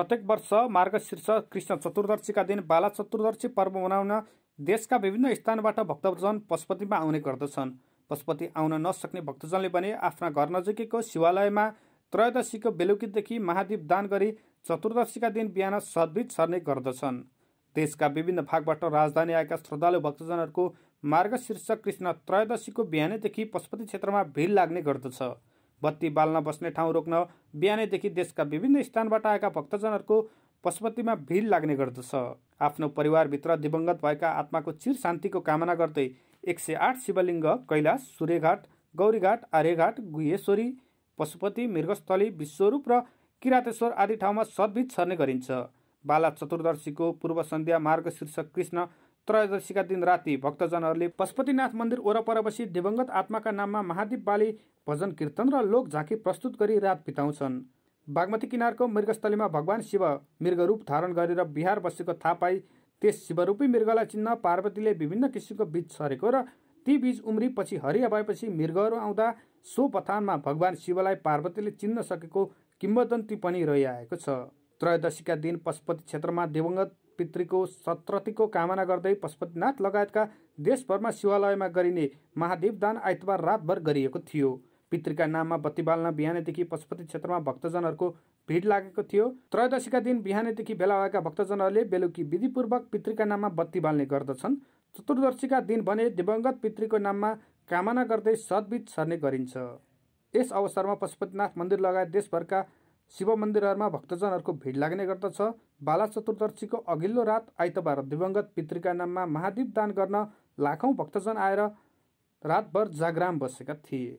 प्रत्येक वर्ष मार्ग मार्गशीर्ष कृष्ण चतुर्दशीका दिन बाला चतुर्दशी पर्व मनाउन देशका विभिन्न स्थानबाट भक्तजन पशुपतिमा आउने गर्दछन् पशुपति आउन नसक्ने भक्तजनले भने आफ्ना घर नजिकैको शिवालयमा त्रयोदशीको बेलुकीदेखि महादीप दान गरी चतुर्दशीका दिन बिहान सद्वित छर्ने गर्दछन् देशका विभिन्न भागबाट राजधानी आएका श्रद्धालु भक्तजनहरूको मार्गशीर्ष कृष्ण त्रयोदशीको बिहानैदेखि पशुपति क्षेत्रमा भिड लाग्ने गर्दछ बत्ती बाल्न बस्ने ठाउँ रोक्न बिहानैदेखि देशका विभिन्न स्थानबाट आएका भक्तजनहरूको पशुपतिमा भिड लाग्ने गर्दछ आफ्नो परिवारभित्र दिवंगत भएका आत्माको चिर शान्तिको कामना गर्दै एक सय आठ शिवलिङ्ग कैलाश सूर्यघाट गौरीघाट आर्यघाट गुहेश्वरी पशुपति मृगस्थली विश्वरूप र किरातेश्वर आदि ठाउँमा सद्भित छर्ने गरिन्छ बाला चतुर्दशीको पूर्व सन्ध्या मार्ग शीर्षक कृष्ण त्रयोदशीका दिन राति भक्तजनहरूले पशुपतिनाथ मन्दिर वरपर बसी दिवंगत आत्माका नाममा महादीप बाली भजन कीर्तन र लोक झाँकी प्रस्तुत गरी रात बिताउँछन् बागमती किनारको मृगस्थलीमा भगवान् शिव मृगरूप धारण गरेर बिहार बसेको थाहा पाई त्यस शिवरूपी मृगलाई चिन्न पार्वतीले विभिन्न किसिमको बीज छरेको र ती बीज उम्रिपछि हरिया भएपछि मृगहरू आउँदा सो पथानमा भगवान शिवलाई पार्वतीले चिन्न सकेको किम्बदन्ती पनि रहिआएको छ त्रयोदशीका दिन पशुपति क्षेत्रमा दिवंगत पितृको सत्रतिको कामना गर्दै पशुपतिनाथ लगायतका देशभरमा शिवालयमा गरिने महादेवदान आइतबार रातभर गरिएको थियो पितृका नाममा बत्ती बाल्न बिहानैदेखि पशुपति क्षेत्रमा भक्तजनहरूको भिड लागेको थियो त्रयोदशीका दिन बिहानैदेखि भेला भएका भक्तजनहरूले बेलुकी विधिपूर्वक पितृका नाममा बत्ती बाल्ने गर्दछन् चतुर्दशीका दिन भने दिवंगत पितृको नाममा कामना गर्दै सद्बिज छर्ने गरिन्छ यस अवसरमा पशुपतिनाथ मन्दिर लगायत देशभरका शिव मन्दिरहरूमा भक्तजनहरूको भिड लाग्ने गर्दछ बाला चतुर्दशीको अघिल्लो रात आइतबार दिवंगत पितृका नाममा महादीप दान गर्न लाखौँ भक्तजन आएर रातभर जागराम बसेका थिए